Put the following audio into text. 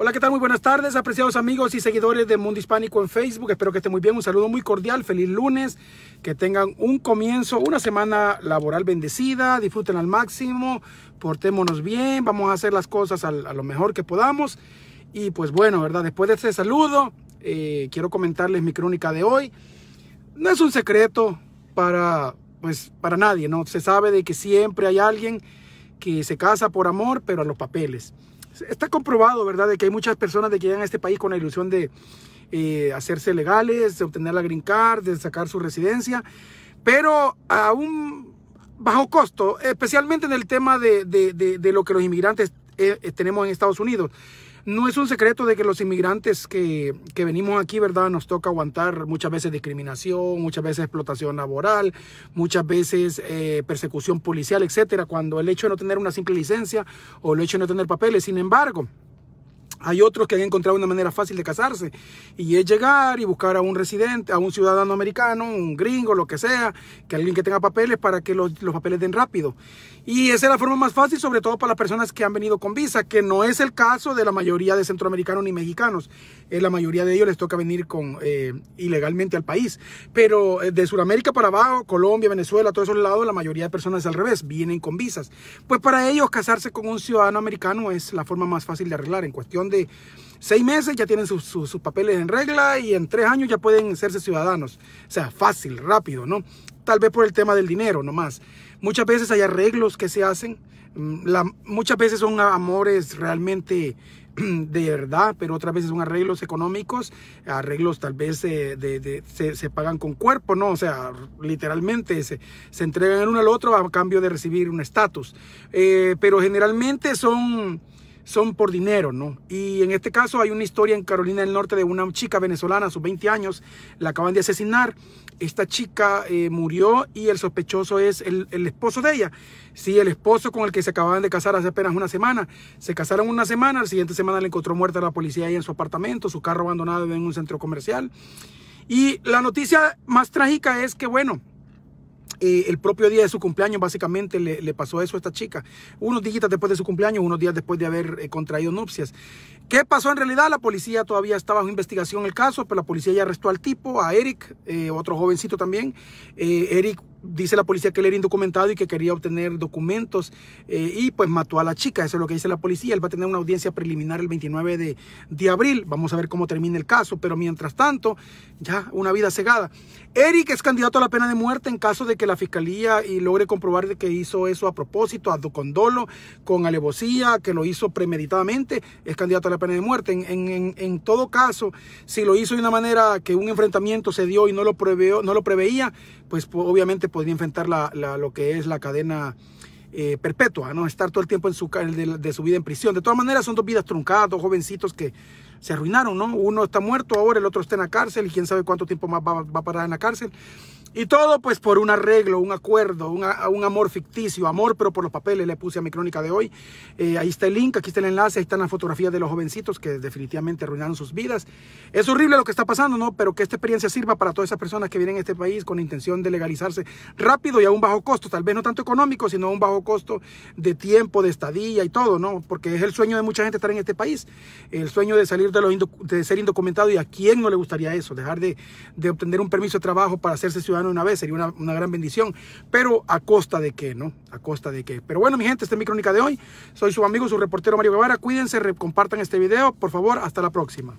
Hola, ¿qué tal? Muy buenas tardes, apreciados amigos y seguidores de Mundo Hispánico en Facebook. Espero que estén muy bien. Un saludo muy cordial. Feliz lunes. Que tengan un comienzo, una semana laboral bendecida. Disfruten al máximo. Portémonos bien. Vamos a hacer las cosas a, lo mejor que podamos. Y pues bueno, ¿verdad? Después de este saludo, eh, quiero comentarles mi crónica de hoy. No es un secreto para, pues, para nadie, ¿no? Se sabe de que siempre hay alguien que se casa por amor, pero a los papeles está comprobado, ¿verdad?, de que hay muchas personas que llegan a este país con la ilusión de eh, hacerse legales, de obtener la green card, de sacar su residencia, pero a un bajo costo, especialmente en el tema de, lo que los inmigrantes eh, eh, tenemos en Estados Unidos. No es un secreto de que los inmigrantes que, que venimos aquí, ¿verdad? Nos toca aguantar muchas veces discriminación, muchas veces explotación laboral, muchas veces eh, persecución policial, etcétera, cuando el hecho de no tener una simple licencia o el hecho de no tener papeles. Sin embargo, hay otros que han encontrado una manera fácil de casarse y es llegar y buscar a un residente, a un ciudadano americano, un gringo, lo que sea, que alguien que tenga papeles para que los, los, papeles den rápido. Y esa es la forma más fácil, sobre todo para las personas que han venido con visa, que no es el caso de la mayoría de centroamericanos ni mexicanos. es eh, la mayoría de ellos les toca venir con, eh, ilegalmente al país. Pero eh, de Sudamérica para abajo, Colombia, Venezuela, todos esos lados, la mayoría de personas es al revés, vienen con visas. Pues para ellos casarse con un ciudadano americano es la forma más fácil de arreglar en cuestión de seis meses ya tienen sus, papeles en regla y en tres años ya pueden hacerse ciudadanos. O sea, fácil, rápido, ¿no? Tal vez por el tema del dinero nomás. Muchas veces hay arreglos que se hacen, mm, muchas veces son amores realmente de verdad, pero otras veces son arreglos económicos, arreglos tal vez eh, se, pagan con cuerpo, ¿no? O sea, literalmente se, se entregan el uno al otro a cambio de recibir un estatus. Eh, pero generalmente son son por dinero, ¿no? Y en este caso hay una historia en Carolina del Norte de una chica venezolana a sus 20 años, la acaban de asesinar. Esta chica eh, murió y el sospechoso es el, esposo de ella. Sí, el esposo con el que se acababan de casar hace apenas una semana. Se casaron una semana, la siguiente semana le encontró muerta la policía ahí en su apartamento, su carro abandonado en un centro comercial. Y la noticia más trágica es que, bueno, el propio día de su cumpleaños básicamente le, pasó eso a esta chica. Unos días después de su cumpleaños, unos días después de haber eh, contraído nupcias. ¿Qué pasó en realidad? La policía todavía estaba bajo investigación el caso, pero la policía ya arrestó al tipo, a Eric, eh, otro jovencito también. Eh, Eric dice la policía que él era indocumentado y que quería obtener documentos eh, y pues mató a la chica, eso es lo que dice la policía, él va a tener una audiencia preliminar el 29 de, de abril, vamos a ver cómo termina el caso, pero mientras tanto, ya una vida cegada. Eric es candidato a la pena de muerte en caso de que la fiscalía y logre comprobar de que hizo eso a propósito, a con con alevosía, que lo hizo premeditadamente, es candidato a la pena de muerte. En, en, todo caso, si lo hizo de una manera que un enfrentamiento se dio y no lo, preveo no lo preveía, pues obviamente podría enfrentar lo que es la cadena eh, perpetua, ¿no? Estar todo el tiempo en su, de, de, su vida en prisión. De todas maneras, son dos vidas truncadas, dos jovencitos que se arruinaron, ¿no? Uno está muerto ahora, el otro está en la cárcel y quién sabe cuánto tiempo más va, a parar en la cárcel. Y todo pues por un arreglo, un acuerdo, un amor ficticio, amor pero por los papeles, le puse a mi crónica de hoy. Eh, ahí está el link, aquí está el enlace, ahí están las fotografías de los jovencitos que definitivamente arruinaron sus vidas. Es horrible lo que está pasando, ¿no? Pero que esta experiencia sirva para todas esas personas que vienen a este país con intención de legalizarse rápido y a un bajo costo, tal vez no tanto económico, sino a un bajo costo de tiempo, de estadía y todo, ¿no? Porque es el sueño de mucha gente estar en este país, el sueño de salir de, ser indocumentado y a quién no le gustaría eso, dejar de, obtener un permiso de trabajo para hacerse ciudadano una vez sería una, una gran bendición, pero a costa de qué, ¿no? A costa de qué. Pero bueno, mi gente, esta es mi crónica de hoy. Soy su amigo, su reportero Mario Guevara. Cuídense, compartan este video, por favor, hasta la próxima.